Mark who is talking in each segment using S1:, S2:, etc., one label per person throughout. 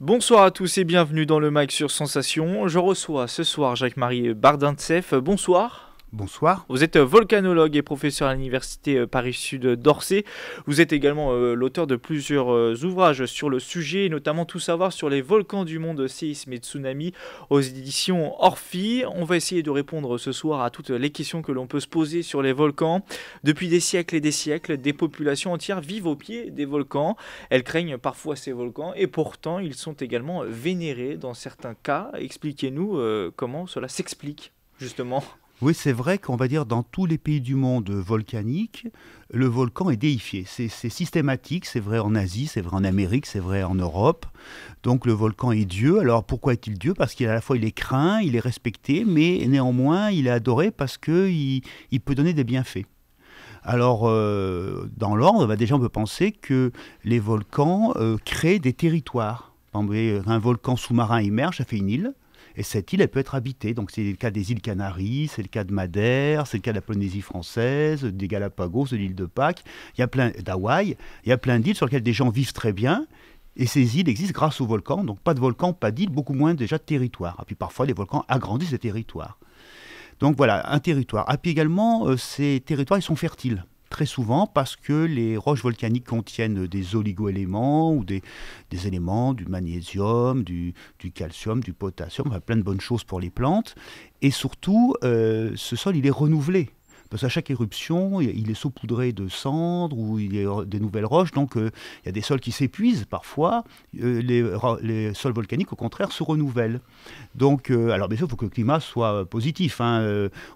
S1: Bonsoir à tous et bienvenue dans le Mic sur Sensation. Je reçois ce soir Jacques-Marie Bardintseff. Bonsoir. Bonsoir. Vous êtes euh, volcanologue et professeur à l'université euh, Paris-Sud euh, d'Orsay. Vous êtes également l'auteur de plusieurs ouvrages sur le sujet, notamment Tout savoir sur les volcans du monde, séismes et tsunamis » aux éditions Orphi. On va essayer de répondre ce soir à toutes les questions que l'on peut se poser sur les volcans. Depuis des siècles et des siècles, des populations entières vivent au pied des volcans. Elles craignent parfois ces volcans et pourtant ils sont également vénérés dans certains cas. Expliquez-nous comment cela s'explique justement
S2: oui, c'est vrai qu'on va dire dans tous les pays du monde volcanique, le volcan est déifié. C'est systématique, c'est vrai en Asie, c'est vrai en Amérique, c'est vrai en Europe. Donc le volcan est Dieu. Alors pourquoi est-il Dieu Parce qu'à la fois il est craint, il est respecté, mais néanmoins il est adoré parce qu'il il peut donner des bienfaits. Alors, euh, dans l'ordre, bah déjà, on peut penser que les volcans euh, créent des territoires. Un volcan sous-marin émerge, ça fait une île. Et cette île, elle peut être habitée. Donc c'est le cas des îles Canaries, c'est le cas de Madère, c'est le cas de la Polynésie française, des Galapagos, de l'île de Pâques. Il y a plein d'Hawaï. Il y a plein d'îles sur lesquelles des gens vivent très bien. Et ces îles existent grâce aux volcans. Donc pas de volcans, pas d'îles, beaucoup moins déjà de territoire. Et puis parfois, les volcans agrandissent les territoires. Donc voilà, un territoire. Et puis également, euh, ces territoires, ils sont fertiles très souvent parce que les roches volcaniques contiennent des oligoéléments ou des, éléments du magnésium, du, du, calcium, du potassium, plein de bonnes choses pour les plantes. Et surtout, euh, ce sol, il est renouvelé. Parce qu'à chaque éruption, il est saupoudré de cendres ou il y a des nouvelles roches, donc euh, il y a des sols qui s'épuisent parfois. Euh, les, sols volcaniques, au contraire, se renouvellent. Donc, euh, alors bien sûr, il faut que le climat soit positif. Hein.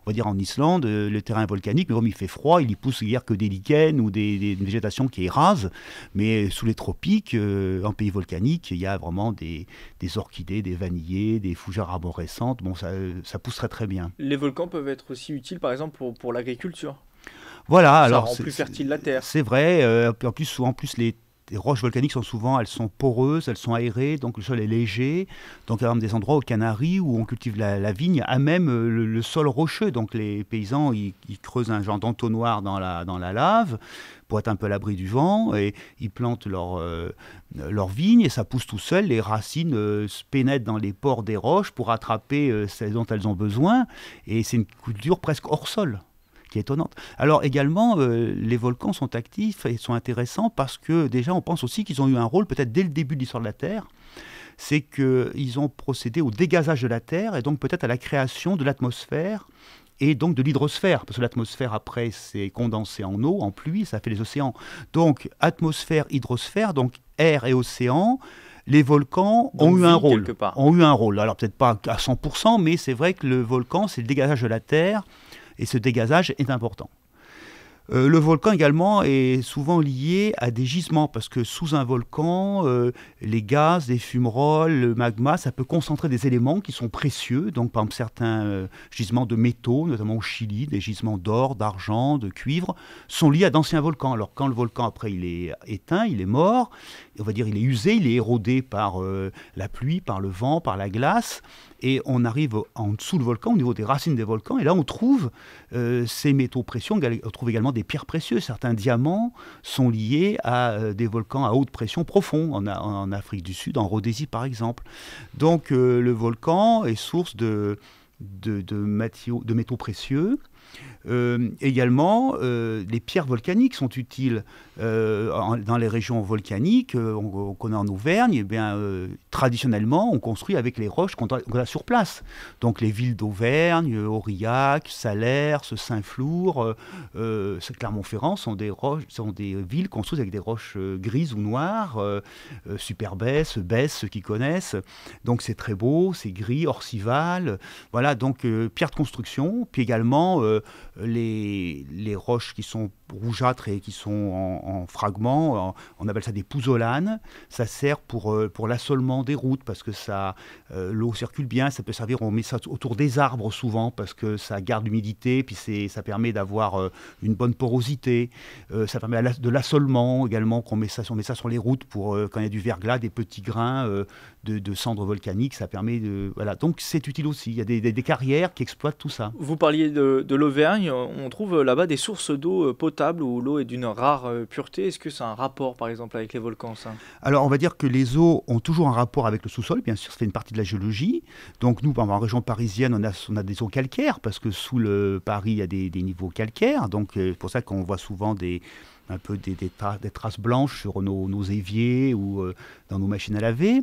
S2: on va dire en Islande, le terrain volcanique, mais comme il fait froid, il y pousse hier que des lichens ou des, végétations qui érasent. Mais sous les tropiques, en pays volcanique, il y a vraiment des, orchidées, des vanillées, des fougères arborescentes. Bon, ça, ça pousserait très bien.
S1: Les volcans peuvent être aussi utiles, par exemple, pour, pour la agriculture, Voilà, alors. Rend plus fertile la terre.
S2: C'est vrai. Euh, en, plus, en plus, les roches volcaniques sont souvent, elles sont poreuses, elles sont aérées, donc le sol est léger. Donc il y a des endroits aux Canaries où on cultive la, vigne, à même euh, le, sol rocheux. Donc les paysans, ils, creusent un genre d'entonnoir dans la, dans la lave pour être un peu à l'abri du vent, et ils plantent leur, euh, leur vigne, et ça pousse tout seul, les racines pénètrent dans les pores des roches pour attraper celles dont elles ont besoin, et c'est une culture presque hors sol qui est étonnante. Alors également, euh, les volcans sont actifs et sont intéressants parce que déjà, on pense aussi qu'ils ont eu un rôle peut-être dès le début de l'histoire de la Terre c'est qu'ils ont procédé au dégazage de la Terre et donc peut-être à la création de l'atmosphère et donc de l'hydrosphère, parce que l'atmosphère après c'est condensé en eau, en pluie, ça fait les océans. Donc atmosphère, hydrosphère, donc air et océan, les volcans ont eu un rôle. Ont eu un rôle. Alors peut-être pas à 100%, mais c'est vrai que le volcan, c'est le dégazage de la Terre, et ce dégazage est important. Euh, le volcan également est souvent lié à des gisements, parce que sous un volcan, euh, les gaz, les fumerolles, le magma, ça peut concentrer des éléments qui sont précieux. Donc, par exemple, certains euh, gisements de métaux, notamment au Chili, des gisements d'or, d'argent, de cuivre, sont liés à d'anciens volcans. Alors, quand le volcan, après, il est éteint, il est mort, on va dire, il est usé, il est érodé par la pluie, par le vent, par la glace, et on arrive en dessous du volcan, au niveau des racines des volcans, et là, on trouve ces métaux précieux, on trouve également des des pierres précieuses. Certains diamants sont liés à euh, des volcans à haute pression profond en, Afrique du Sud, en Rhodésie par exemple. Donc euh, le volcan est source de, de, de métaux précieux euh, également, euh, les pierres volcaniques sont utiles. Euh, dans les régions volcaniques, on, connaît en Auvergne, et eh bien, traditionnellement, on construit avec les roches qu'on a, sur place. Donc les villes d'Auvergne, Aurillac, Salers, Saint-Flour, Clermont-Ferrand sont des, roches, sont des villes construites avec des roches grises ou noires, se baisse ceux qui connaissent. Donc c'est très beau, c'est gris, orcival. Voilà, donc pierre de construction, puis également... Euh, les, roches qui sont rougeâtres et qui sont en, fragments, on appelle ça des pouzzolanes. Ça sert pour, euh, pour l'assolement des routes parce que ça euh, l'eau circule bien, ça peut servir, on met ça autour des arbres souvent parce que ça garde l'humidité, puis ça permet d'avoir une bonne porosité, ça permet de l'assolement également, qu'on met ça, on met ça sur les routes pour quand il y a du verglas, des petits grains de, cendres volcaniques, ça permet de... Voilà, donc c'est utile aussi, il y a des, carrières qui exploitent tout ça.
S1: Vous parliez de l'Auvergne, on trouve là-bas des sources d'eau euh, potable où l'eau est d'une rare euh, pureté. Est-ce que c'est un rapport, par exemple, avec les volcans
S2: Alors, on va dire que les eaux ont toujours un rapport avec le sous-sol. Bien sûr, ça fait une partie de la géologie. Donc, nous, bah, en région parisienne, on a, a des eaux calcaires parce que sous le Paris, il y a des, des niveaux calcaires. Donc, euh, c'est pour ça qu'on voit souvent des un peu des, traces blanches sur nos, nos éviers ou euh, dans nos machines à laver.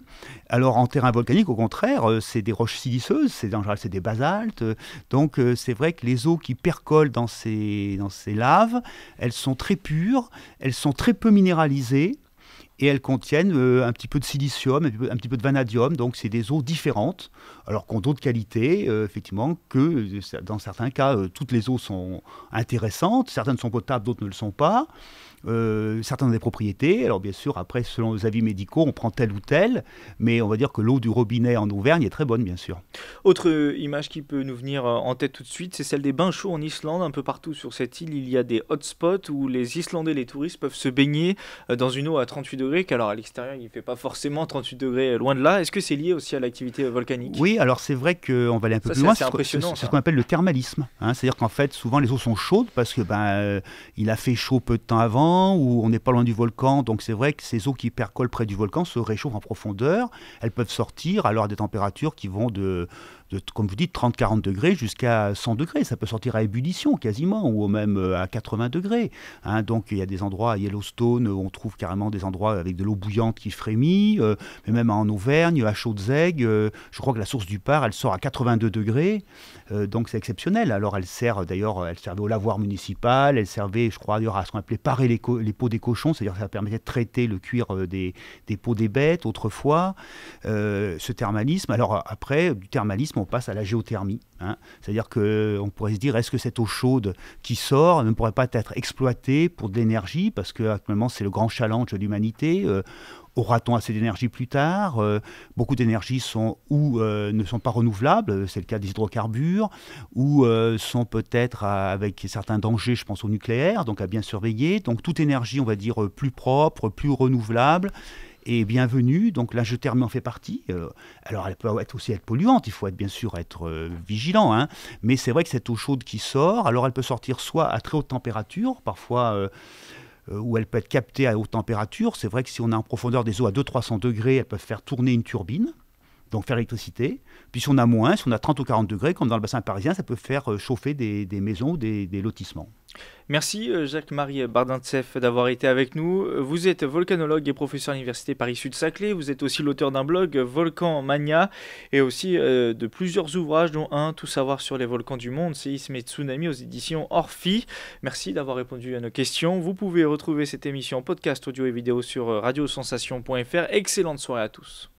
S2: Alors en terrain volcanique, au contraire, euh, c'est des roches siliceuses, c'est général c'est des basaltes. donc euh, c'est vrai que les eaux qui percolent dans ces, dans ces laves, elles sont très pures, elles sont très peu minéralisées et elles contiennent euh, un petit peu de silicium, un petit peu, de vanadium, donc c'est des eaux différentes, alors qu'ont d'autres qualités, euh, effectivement, que euh, dans certains cas, toutes les eaux sont intéressantes, certaines sont potables, d'autres ne le sont pas, certains euh, certaines des propriétés. Alors bien sûr, après, selon les avis médicaux, on prend tel ou tel, mais on va dire que l'eau du robinet en Auvergne est très bonne, bien sûr.
S1: Autre euh, image qui peut nous venir euh, en tête tout de suite, c'est celle des bains chauds en Islande. Un peu partout sur cette île, il y a des hotspots où les Islandais, les touristes peuvent se baigner dans une eau à 38 degrés, Alors, à l'extérieur, il ne fait pas forcément 38 degrés loin de là. Est-ce que c'est lié aussi à l'activité volcanique
S2: Oui, alors c'est vrai qu'on va aller un peu plus loin. C'est ce qu'on appelle le thermalisme. Hein. C'est-à-dire qu'en fait, souvent les eaux sont chaudes parce que ben, il a fait chaud peu de temps avant où ou on n'est pas loin du volcan, donc c'est vrai que ces eaux qui percolent près du volcan se réchauffent en profondeur. Elles peuvent sortir alors à des températures qui vont de, comme vous dites, 30-40 degrés jusqu'à 100 degrés. Ça peut sortir à ébullition quasiment, ou même euh, à 80 degrés. Hein. donc il y a des endroits à Yellowstone où on trouve carrément des endroits avec de l'eau bouillante qui frémit, euh, mais même en Auvergne, à chaudes euh, je crois que la source du Par, elle sort à 82 degrés, euh, donc c'est exceptionnel. Alors elle sert d'ailleurs, elle servait au lavoir municipal, elle servait, je crois d'ailleurs, à ce qu'on appelait parer les les, peaux des cochons, c'est-à-dire ça permettait de traiter le cuir euh, des, peaux des bêtes autrefois, euh, ce thermalisme. Alors euh, après, du thermalisme, on passe à la géothermie. Hein. C'est-à-dire qu'on pourrait se dire, est-ce que cette eau chaude qui sort ne pourrait pas être exploitée pour de l'énergie Parce que actuellement, c'est le grand challenge de l'humanité. Aura-t-on assez d'énergie plus tard euh, Beaucoup d'énergies sont ou euh, ne sont pas renouvelables, euh, c'est le cas des hydrocarbures, ou sont peut-être avec certains dangers, je pense au nucléaire, donc à bien surveiller. Donc toute énergie, on va dire, plus propre, plus renouvelable est bienvenue. Donc là, je en fait partie. alors elle peut être aussi être polluante, il faut bien sûr être vigilant. Hein. Mais c'est vrai que cette eau chaude qui sort, alors elle peut sortir soit à très haute température, parfois euh, où elle peut être captée à haute température. C'est vrai que si on a en profondeur des eaux à 200-300 degrés, elles peuvent faire tourner une turbine donc faire électricité. Puis si on a moins, si on a 30 ou 40 degrés, comme dans le bassin parisien, ça peut faire euh, chauffer des, maisons ou des, des, lotissements.
S1: Merci euh, Jacques-Marie Bardintseff d'avoir été avec nous. Vous êtes volcanologue et professeur à l'Université Paris-Sud-Saclay. Vous êtes aussi l'auteur d'un blog Volcan Mania et aussi euh, de plusieurs ouvrages, dont un Tout savoir sur les volcans du monde, séisme et tsunami aux éditions Orphi. Merci d'avoir répondu à nos questions. Vous pouvez retrouver cette émission en podcast audio et vidéo sur radiosensation.fr. Excellente soirée à tous.